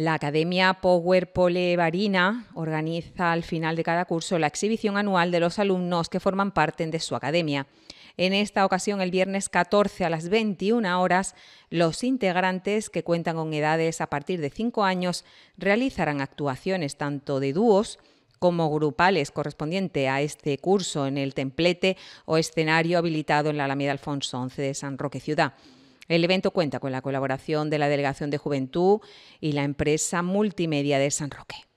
La Academia Power Polevarina organiza al final de cada curso la exhibición anual de los alumnos que forman parte de su academia. En esta ocasión, el viernes 14 a las 21 horas, los integrantes que cuentan con edades a partir de 5 años realizarán actuaciones tanto de dúos como grupales correspondiente a este curso en el templete o escenario habilitado en la Alameda Alfonso 11 de San Roque Ciudad. El evento cuenta con la colaboración de la Delegación de Juventud y la empresa multimedia de San Roque.